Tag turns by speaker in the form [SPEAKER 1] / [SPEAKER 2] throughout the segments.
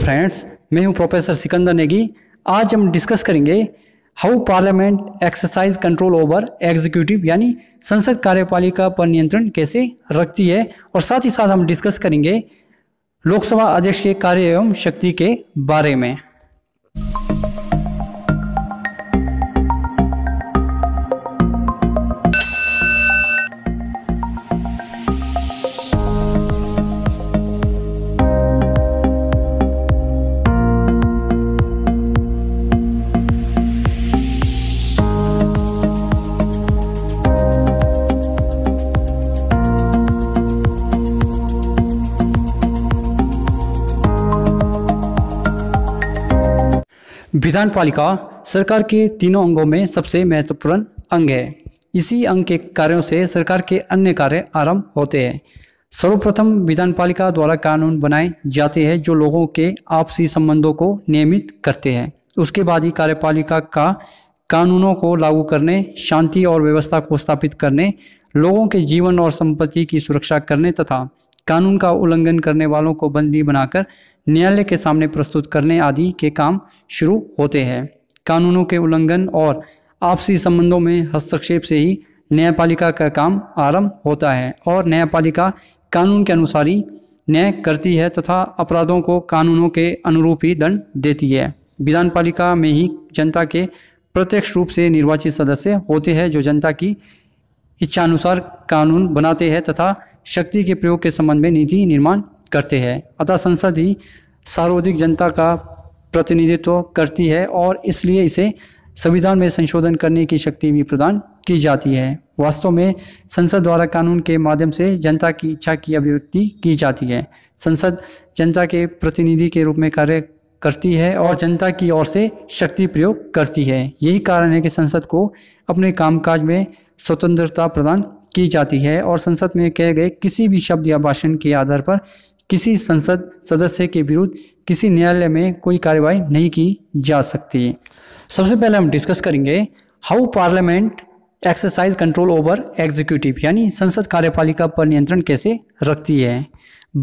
[SPEAKER 1] Friends मैं हूं professor Sikandar Negi आज हम डिस्कस करेंगे how parliament exercise control over executive यानी संसद कार्यपालिका पर नियंत्रण कैसे रखती है और साथ ही साथ हम डिस्कस करेंगे लोकसभा अध्यक्ष के कार्य एवं शक्ति के बारे में विधान पालिका सरकार के तीनों अंगों में सबसे महत्वपूर्ण अंग है इसी अंग के कार्यों से सरकार के अन्य कार्य आरंभ होते हैं सर्वप्रथम विधान पालिका द्वारा कानून बनाए जाते हैं जो लोगों के आपसी संबंधों को नियमित करते हैं उसके बाद ही कार्यपालिका का कानूनों को लागू करने शांति और व्यवस्था को स्थापित करने लोगों के जीवन और संपत्ति की सुरक्षा करने तथा कानून का उल्लंघन करने वालों को बंदी बनाकर न्यायालय के सामने प्रस्तुत करने आदि के काम शुरू होते हैं कानूनों के उल्लंघन और आपसी संबंधों में हस्तक्षेप से ही न्यायपालिका का काम आरंभ होता है और न्यायपालिका कानून के अनुसार ही न्याय करती है तथा अपराधों को कानूनों के अनुरूप ही दंड देती है विधान पालिका में ही जनता के प्रत्यक्ष रूप से निर्वाचित सदस्य होते हैं जो जनता की इच्छानुसार कानून बनाते हैं तथा शक्ति के प्रयोग के संबंध में नीति निर्माण करते हैं अतः संसद ही सार्वधिक जनता का प्रतिनिधित्व करती है और इसलिए इसे संविधान में संशोधन करने की शक्ति भी प्रदान की जाती है वास्तव में संसद द्वारा कानून के माध्यम से जनता की इच्छा की अभिव्यक्ति की जाती है संसद जनता के प्रतिनिधि के रूप में कार्य करती है और जनता की ओर से शक्ति प्रयोग करती है यही कारण है कि संसद को अपने कामकाज में स्वतंत्रता प्रदान की जाती है और संसद में कहे गए किसी भी शब्द या भाषण के आधार पर किसी संसद सदस्य के विरुद्ध किसी न्यायालय में कोई कार्रवाई नहीं की जा सकती सबसे पहले हम डिस्कस करेंगे how parliament exercise control over executive यानी संसद कार्यपालिका पर नियंत्रण कैसे रखती है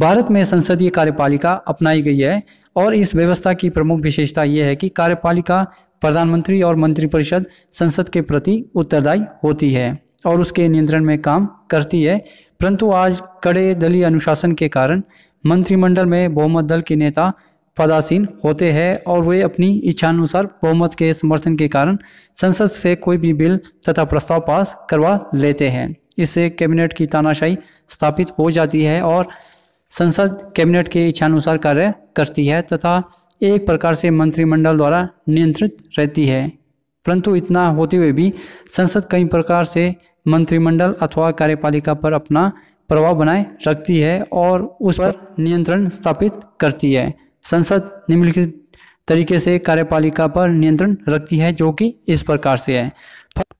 [SPEAKER 1] भारत में संसदीय कार्यपालिका अपनाई गई है और इस व्यवस्था की प्रमुख विशेषता यह है कि कार्यपालिका प्रधानमंत्री और मंत्रिपरिषद संसद के प्रति उत्तरदायी होती है और उसके नियंत्रण में काम करती है परंतु आज कड़े दलीय अनुशासन के कारण मंत्रिमंडल में बहुमत दल के नेता पदासीन होते हैं और वे अपनी इच्छानुसार बहुमत के समर्थन के कारण संसद से कोई भी बिल तथा प्रस्ताव पास करवा लेते हैं इससे कैबिनेट की तानाशाही स्थापित हो जाती है और संसद कैबिनेट के इच्छानुसार कार्य करती है तथा एक प्रकार से मंत्रिमंडल द्वारा नियंत्रित रहती है परंतु इतना होते हुए भी संसद कई प्रकार से मंत्रिमंडल अथवा कार्यपालिका पर अपना प्रभाव बनाए रखती है और उस पर नियंत्रण स्थापित करती है संसद निम्नलिखित तरीके से कार्यपालिका पर नियंत्रण रखती है जो कि इस प्रकार से है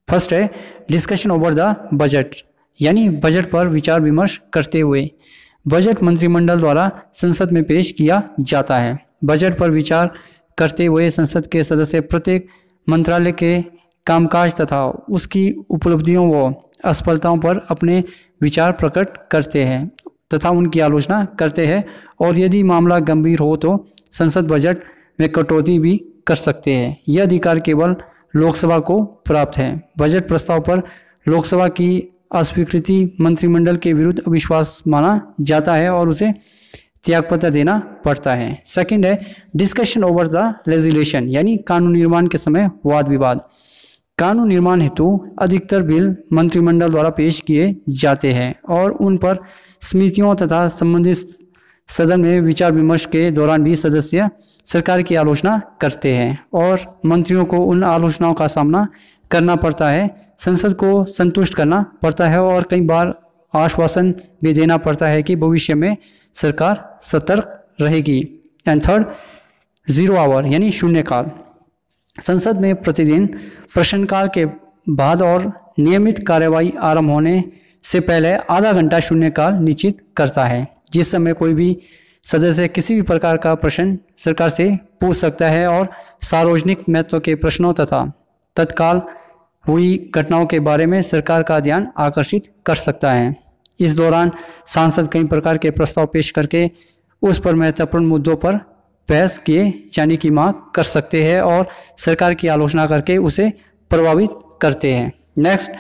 [SPEAKER 1] फर्स्ट है डिस्कशन ओवर द बजट यानी बजट पर विचार विमर्श करते हुए बजट मंत्रिमंडल द्वारा संसद में पेश किया जाता है बजट पर विचार करते हुए संसद के सदस्य प्रत्येक मंत्रालय के कामकाज तथा उसकी उपलब्धियों व असफलताओं पर अपने विचार प्रकट करते हैं तथा उनकी आलोचना करते हैं और यदि मामला गंभीर हो तो संसद बजट में कटौती भी कर सकते हैं यह अधिकार केवल लोकसभा को प्राप्त है बजट प्रस्ताव पर लोकसभा की अस्वीकृति मंत्रिमंडल के विरुद्ध अविश्वास माना जाता है और उसे त्यागपत्र देना पड़ता है सेकंड है डिस्कशन ओवर द रेजुलेशन यानी कानून निर्माण के समय वाद विवाद कानून निर्माण हेतु अधिकतर बिल मंत्रिमंडल द्वारा पेश किए जाते हैं और उन पर समितियों तथा संबंधित सदन में विचार विमर्श के दौरान भी सदस्य सरकार की आलोचना करते हैं और मंत्रियों को उन आलोचनाओं का सामना करना पड़ता है संसद को संतुष्ट करना पड़ता है और कई बार आश्वासन भी देना पड़ता है कि भविष्य में सरकार सतर्क रहेगी एंड थर्ड जीरो आवर यानी शून्यकाल संसद में प्रतिदिन प्रश्नकाल के बाद और नियमित कार्यवाही आरंभ होने से पहले आधा घंटा शून्यकाल निश्चित करता है जिस समय कोई भी सदस्य किसी भी प्रकार का प्रश्न सरकार से पूछ सकता है और सार्वजनिक महत्व के प्रश्नों तथा तत्काल हुई घटनाओं के बारे में सरकार का ध्यान आकर्षित कर सकता है इस दौरान सांसद कई प्रकार के प्रस्ताव पेश करके उस पर महत्वपूर्ण मुद्दों पर बहस किए जाने की मांग कर सकते हैं और सरकार की आलोचना करके उसे प्रभावित करते हैं नेक्स्ट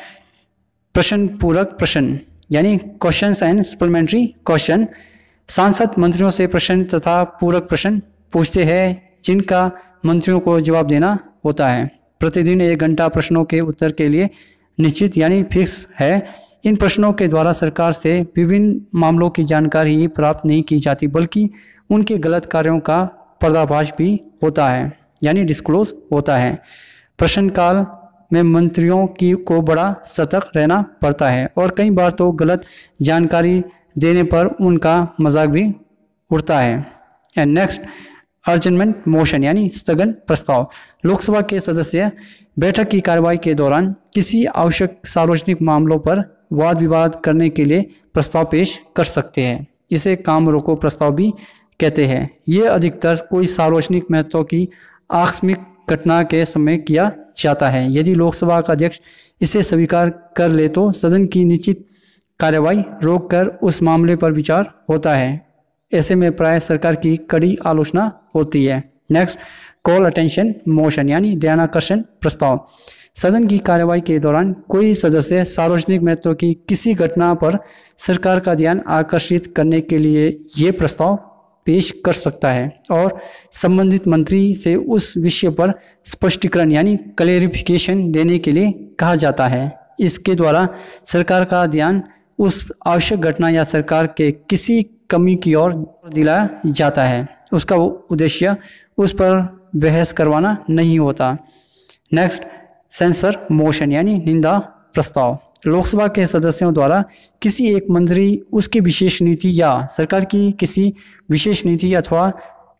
[SPEAKER 1] प्रश्न पूरक प्रश्न यानी क्वेश्चन एंड सप्लीमेंट्री क्वेश्चन सांसद मंत्रियों से प्रश्न तथा पूरक प्रश्न पूछते हैं जिनका मंत्रियों को जवाब देना होता है प्रतिदिन एक घंटा प्रश्नों के उत्तर के लिए निश्चित यानी फिक्स है इन प्रश्नों के द्वारा सरकार से विभिन्न मामलों की जानकारी ही प्राप्त नहीं की जाती बल्कि उनके गलत कार्यों का पर्दाफाश भी होता है यानी डिस्क्लोज होता है प्रश्नकाल में मंत्रियों की को बड़ा सतर्क रहना पड़ता है और कई बार तो गलत जानकारी देने पर उनका मजाक भी उड़ता है एंड नेक्स्ट अर्जनमेंट मोशन यानी स्थगन प्रस्ताव लोकसभा के सदस्य बैठक की कार्यवाही के दौरान किसी आवश्यक सार्वजनिक मामलों पर वाद विवाद करने के लिए प्रस्ताव पेश कर सकते हैं इसे काम रोको प्रस्ताव भी कहते हैं ये अधिकतर कोई सार्वजनिक महत्व की आकस्मिक घटना के समय किया जाता है यदि लोकसभा का अध्यक्ष इसे स्वीकार कर ले तो सदन की निश्चित कार्यवाही रोककर उस मामले पर विचार होता है ऐसे में प्राय सरकार की कड़ी आलोचना होती है नेक्स्ट कॉल अटेंशन मोशन यानी ध्यान आकर्षण प्रस्ताव सदन की कार्यवाही के दौरान कोई सदस्य सार्वजनिक महत्व की किसी घटना पर सरकार का ध्यान आकर्षित करने के लिए ये प्रस्ताव पेश कर सकता है और संबंधित मंत्री से उस विषय पर स्पष्टीकरण यानी क्लेरिफिकेशन देने के लिए कहा जाता है इसके द्वारा सरकार का ध्यान उस आवश्यक घटना या सरकार के किसी कमी की ओर दिलाया जाता है उसका उद्देश्य उस पर बहस करवाना नहीं होता नेक्स्ट सेंसर मोशन यानी निंदा प्रस्ताव लोकसभा के सदस्यों द्वारा किसी एक मंत्री उसकी विशेष नीति या सरकार की किसी विशेष नीति अथवा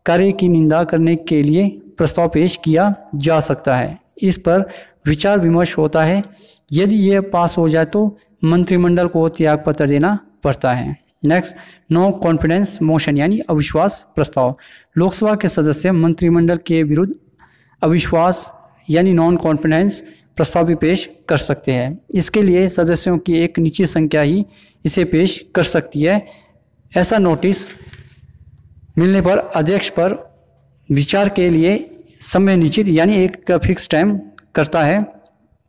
[SPEAKER 1] कार्य की निंदा करने के लिए प्रस्ताव पेश किया जा सकता है इस पर विचार विमर्श होता है यदि यह पास हो जाए तो मंत्रिमंडल को त्यागपत्र देना पड़ता है नेक्स्ट नो कॉन्फिडेंस मोशन यानी अविश्वास प्रस्ताव लोकसभा के सदस्य मंत्रिमंडल के विरुद्ध अविश्वास यानी नॉन कॉन्फिडेंस प्रस्ताव भी पेश कर सकते हैं इसके लिए सदस्यों की एक निचली संख्या ही इसे पेश कर सकती है ऐसा नोटिस मिलने पर अध्यक्ष पर विचार के लिए समय निश्चित यानी एक फिक्स टाइम करता है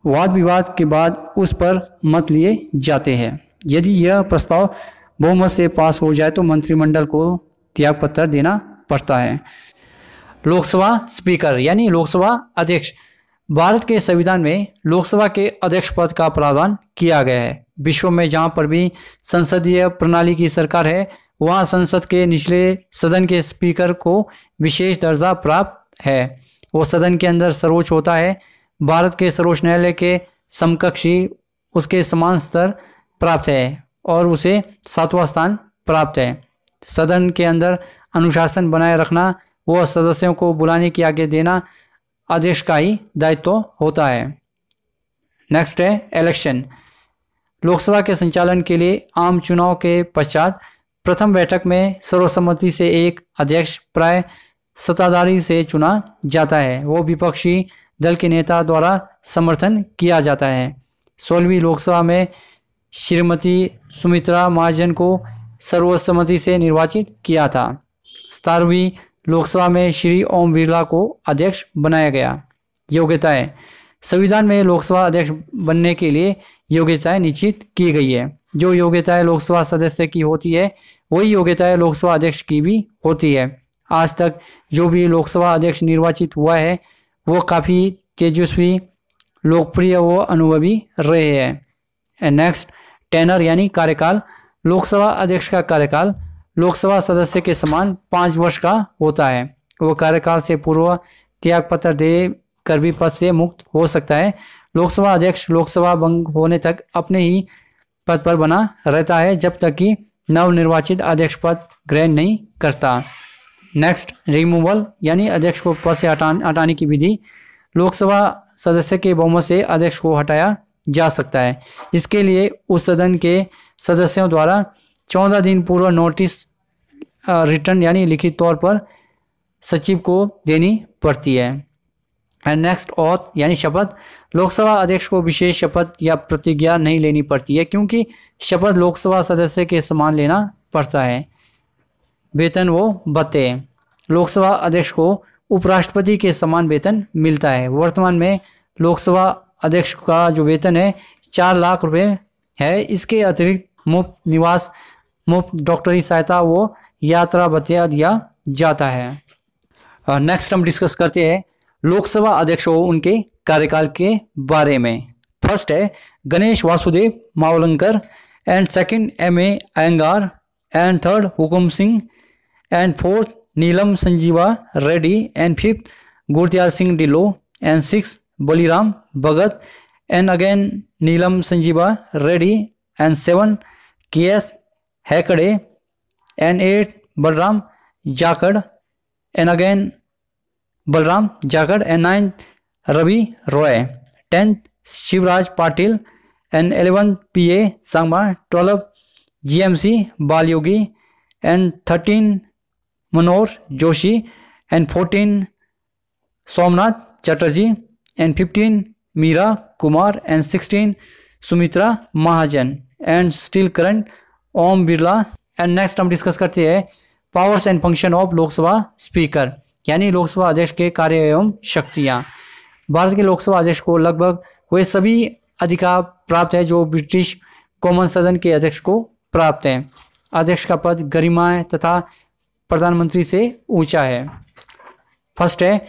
[SPEAKER 1] वाद विवाद के बाद उस पर मत लिए जाते हैं यदि यह प्रस्ताव बहुमत से पास हो जाए तो मंत्रिमंडल को त्याग पत्र देना पड़ता है लोकसभा स्पीकर यानी लोकसभा अध्यक्ष भारत के संविधान में लोकसभा के अध्यक्ष पद का प्रावधान किया गया है विश्व में जहाँ पर भी संसदीय प्रणाली की सरकार है वहाँ संसद के निचले सदन के स्पीकर को विशेष दर्जा प्राप्त है वो सदन के अंदर सर्वोच्च होता है भारत के सर्वोच्च न्यायालय के समकक्षी उसके समान स्तर प्राप्त है और उसे सातवां स्थान प्राप्त है सदन के अंदर अनुशासन बनाए रखना व सदस्यों को बुलाने की आज्ञा देना अध्यक्ष का ही दायित्व होता है नेक्स्ट है इलेक्शन लोकसभा के संचालन के लिए आम चुनाव के पश्चात प्रथम बैठक में सर्वसम्मति से एक अध्यक्ष प्राय सत्ताधारी से चुना जाता है वो विपक्षी दल के नेता द्वारा समर्थन किया जाता है सोलहवीं लोकसभा में श्रीमती सुमित्रा महाजन को सर्वसम्मति से निर्वाचित किया था सतारहवीं लोकसभा में श्री ओम बिरला को अध्यक्ष बनाया गया योग्यताएं संविधान में लोकसभा अध्यक्ष बनने के लिए योग्यताएं निश्चित की गई है जो योग्यताएं लोकसभा सदस्य की होती है वही योग्यताएं लोकसभा अध्यक्ष की भी होती है आज तक जो भी लोकसभा अध्यक्ष निर्वाचित हुआ है वो काफ़ी तेजस्वी लोकप्रिय व अनुभवी रहे हैं एंड नेक्स्ट टेनर यानी कार्यकाल लोकसभा अध्यक्ष का कार्यकाल लोकसभा सदस्य के समान पाँच वर्ष का होता है वो कार्यकाल से पूर्व त्याग पत्र दे कर भी पद से मुक्त हो सकता है लोकसभा अध्यक्ष लोकसभा भंग होने तक अपने ही पद पर बना रहता है जब तक कि नवनिर्वाचित अध्यक्ष पद ग्रहण नहीं करता नेक्स्ट रिमूवल यानी अध्यक्ष को पद से हटाने की विधि लोकसभा सदस्य के बहुमत से अध्यक्ष को हटाया जा सकता है इसके लिए उस सदन के सदस्यों द्वारा चौदह दिन पूर्व नोटिस रिटर्न यानी लिखित तौर पर सचिव को देनी पड़ती है एंड नेक्स्ट औथ यानी शपथ लोकसभा अध्यक्ष को विशेष शपथ या प्रतिज्ञा नहीं लेनी पड़ती है क्योंकि शपथ लोकसभा सदस्य के समान लेना पड़ता है वेतन वो बते लोकसभा अध्यक्ष को उपराष्ट्रपति के समान वेतन मिलता है वर्तमान में लोकसभा अध्यक्ष का जो वेतन है चार लाख रुपए है इसके अतिरिक्त मुफ्त निवास मुफ्त डॉक्टरी सहायता वो यात्रा बतिया दिया जाता है नेक्स्ट हम डिस्कस करते हैं लोकसभा अध्यक्ष और उनके कार्यकाल के बारे में फर्स्ट है Ganesh Vasudev Mavalankar and second M A Ayyangar and third Hukam Singh and fourth Neelam Sanjiva Reddy and fifth Gurdial Singh Dhillon and six Baliram Bhagat and again Neelam Sanjiva Reddy and seven K S Hegde and eight Balram Jakhar and again Balram Jakhar and nine Rabi Ray tenth Shivraj Patil and eleven P A Sangma twelve G M C Balayogi and thirteen Manohar Joshi and fourteen Somnath Chatterjee and fifteen Meira Kumar and sixteen Sumitra Mahajan and still current Om Birla and next हम discuss करते हैं powers and function of Lok Sabha speaker यानी लोकसभा अध्यक्ष के कार्य एवं शक्तियाँ भारत के लोकसभा अध्यक्ष को लगभग वे सभी अधिकार प्राप्त है जो ब्रिटिश कॉमन सदन के अध्यक्ष को प्राप्त हैं अध्यक्ष का पद गरिमा है तथा प्रधानमंत्री से ऊंचा है फर्स्ट है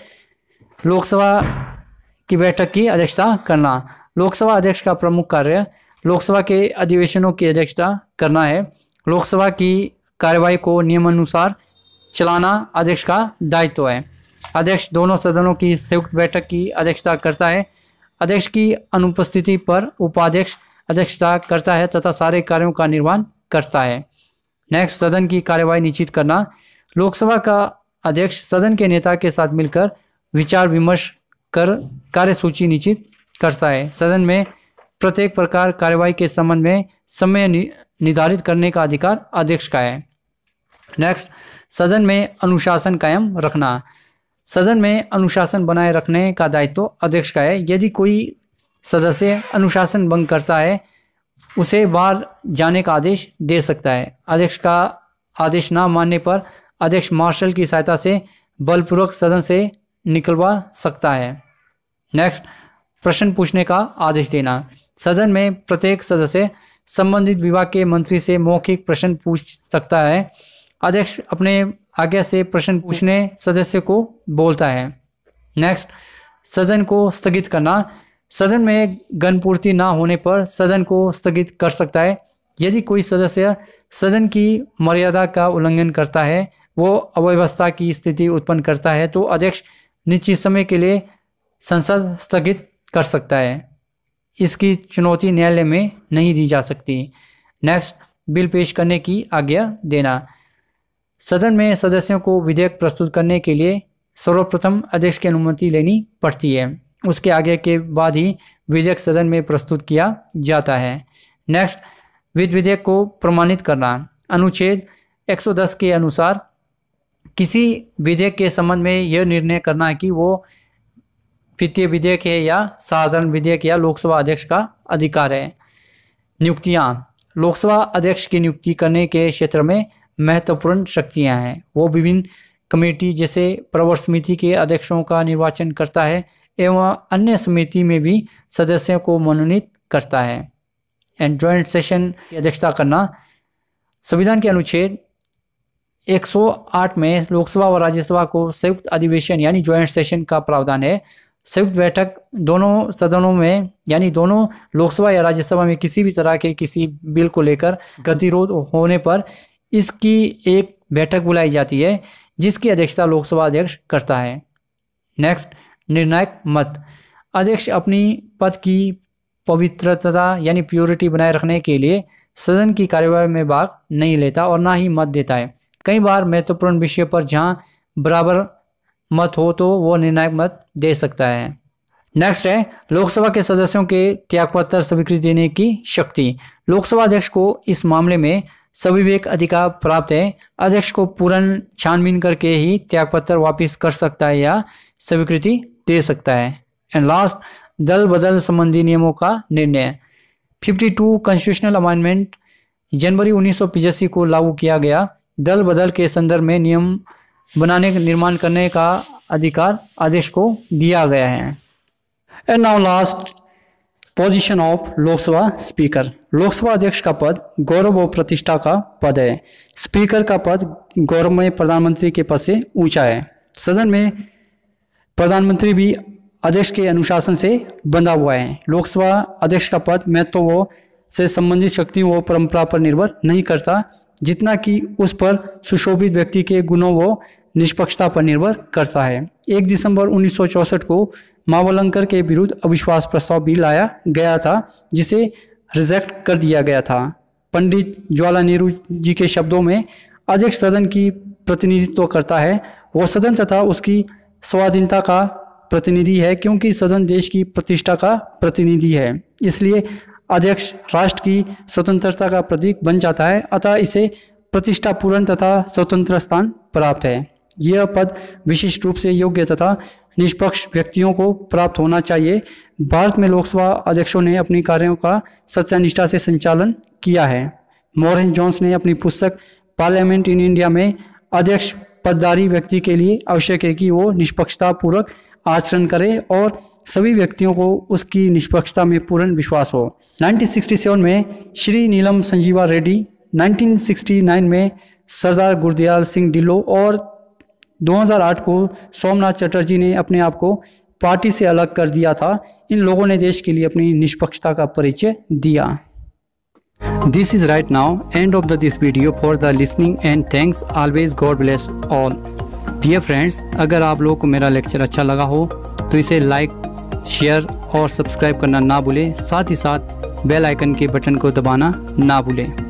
[SPEAKER 1] लोकसभा की बैठक की अध्यक्षता करना लोकसभा अध्यक्ष का प्रमुख कार्य लोकसभा के अधिवेशनों की अध्यक्षता करना है लोकसभा की कार्यवाही को नियमानुसार चलाना अध्यक्ष का दायित्व है अध्यक्ष दोनों सदनों की संयुक्त बैठक की अध्यक्षता करता है अध्यक्ष की अनुपस्थिति पर उपाध्यक्ष अध्यक्षता करता है तथा सारे कार्यों का निर्वहन करता है नेक्स्ट सदन की कार्यवाही निश्चित करना लोकसभा का अध्यक्ष सदन के नेता के साथ मिलकर विचार विमर्श कर कार्य सूची निश्चित करता है सदन में प्रत्येक प्रकार कार्यवाही के संबंध में समय निर्धारित करने का अधिकार अध्यक्ष का है नेक्स्ट सदन में अनुशासन कायम रखना सदन में अनुशासन बनाए रखने का दायित्व अध्यक्ष का है यदि कोई सदस्य अनुशासन भंग करता है उसे बाहर जाने का आदेश दे सकता है अध्यक्ष का आदेश ना मानने पर अध्यक्ष मार्शल की सहायता से बलपूर्वक सदन से निकलवा सकता है नेक्स्ट प्रश्न पूछने का आदेश देना सदन में प्रत्येक सदस्य संबंधित विभाग के मंत्री से मौखिक प्रश्न पूछ सकता है अध्यक्ष अपने आज्ञा से प्रश्न पूछने सदस्य को बोलता है नेक्स्ट सदन को स्थगित करना सदन में गणपूर्ति ना होने पर सदन को स्थगित कर सकता है यदि कोई सदस्य सदन की मर्यादा का उल्लंघन करता है वो अव्यवस्था की स्थिति उत्पन्न करता है तो अध्यक्ष निश्चित समय के लिए संसद स्थगित कर सकता है इसकी चुनौती न्यायालय में नहीं दी जा सकती नेक्स्ट बिल पेश करने की आज्ञा देना सदन में सदस्यों को विधेयक प्रस्तुत करने के लिए सर्वप्रथम अध्यक्ष की अनुमति लेनी पड़ती है उसके आगे के बाद ही विधेयक सदन में प्रस्तुत किया जाता है नेक्स्ट विध विधेयक को प्रमाणित करना अनुच्छेद 110 के अनुसार किसी विधेयक के संबंध में यह निर्णय करना है कि वो वित्तीय विधेयक है या साधारण विधेयक या लोकसभा अध्यक्ष का अधिकार है नियुक्तियाँ लोकसभा अध्यक्ष की नियुक्ति करने के क्षेत्र में महत्वपूर्ण शक्तियाँ हैं वो विभिन्न कमेटी जैसे प्रवर समिति के अध्यक्षों का निर्वाचन करता है एवं अन्य समिति में भी सदस्यों को मनोनीत करता है एंड ज्वाइंट सेशन की अध्यक्षता करना संविधान के अनुच्छेद 108 में लोकसभा व राज्यसभा को संयुक्त अधिवेशन यानी ज्वाइंट सेशन का प्रावधान है संयुक्त बैठक दोनों सदनों में यानी दोनों लोकसभा या राज्यसभा में किसी भी तरह के किसी बिल को लेकर गतिरोध होने पर इसकी एक बैठक बुलाई जाती है जिसकी अध्यक्षता लोकसभा अध्यक्ष करता है नेक्स्ट निर्णायक मत अध्यक्ष अपनी पद की पवित्रता यानी प्योरिटी बनाए रखने के लिए सदन की कार्यवाही में भाग नहीं लेता और ना ही मत देता है कई बार महत्वपूर्ण विषय पर जहाँ बराबर मत हो तो वो निर्णायक मत दे सकता है नेक्स्ट है लोकसभा के सदस्यों के त्यागपत्र स्वीकृति देने की शक्ति लोकसभा अध्यक्ष को इस मामले में सविवेक अधिकार प्राप्त है अध्यक्ष को पूर्ण छानबीन करके ही त्यागपत्र वापस कर सकता है या स्वीकृति दे सकता है एंड लास्ट दल बदल संबंधी नियमों का निर्णय 52 कॉन्स्टिट्यूशनल अमेंडमेंट जनवरी उन्नीस को लागू किया गया दल बदल के संदर्भ में नियम बनाने निर्माण करने का अधिकार आदेश को दिया गया है and now last position of Lok Sabha speaker Lok Sabha अध्यक्ष का पद गौरव और प्रतिष्ठा का पद है स्पीकर का पद गौरव में प्रधानमंत्री के पद से ऊंचा है सदन में प्रधानमंत्री भी अध्यक्ष के अनुशासन से बंधा हुआ है लोकसभा अध्यक्ष का पद महत्व तो से संबंधित शक्तियों व परंपरा पर निर्भर नहीं करता जितना कि उस पर सुशोभित व्यक्ति के गुणों व निष्पक्षता पर निर्भर करता है एक दिसंबर उन्नीस को मावलंकर के विरुद्ध अविश्वास प्रस्ताव भी लाया गया था जिसे रिजेक्ट कर दिया गया था पंडित ज्वाला नेहरू जी के शब्दों में अध्यक्ष सदन की प्रतिनिधित्व करता है वो सदन तथा उसकी स्वाधीनता का प्रतिनिधि है क्योंकि सदन देश की प्रतिष्ठा का प्रतिनिधि है इसलिए अध्यक्ष राष्ट्र की स्वतंत्रता का प्रतीक बन जाता है अतः इसे प्रतिष्ठापूर्ण तथा स्वतंत्र स्थान प्राप्त है यह पद विशिष्ट रूप से योग्य तथा निष्पक्ष व्यक्तियों को प्राप्त होना चाहिए भारत में लोकसभा अध्यक्षों ने अपने कार्यों का सत्यनिष्ठा से संचालन किया है मॉरिन जॉन्स ने अपनी पुस्तक पार्लियामेंट इन इंडिया में अध्यक्ष पददारी व्यक्ति के लिए आवश्यक है कि वो निष्पक्षतापूर्वक आचरण करे और सभी व्यक्तियों को उसकी निष्पक्षता में पूर्ण विश्वास हो 1967 में श्री नीलम संजीवा रेड्डी 1969 में सरदार गुरदयाल सिंह ढिल्लो और 2008 को सोमनाथ चटर्जी ने अपने आप को पार्टी से अलग कर दिया था इन लोगों ने देश के लिए अपनी निष्पक्षता का परिचय दिया This is right now end of the, this video for the listening and thanks always God bless all. Dear friends अगर आप लोग को मेरा लेक्चर अच्छा लगा हो तो इसे लाइक शेयर और सब्सक्राइब करना ना भूलें साथ ही साथ बेल आइकन के बटन को दबाना ना भूलें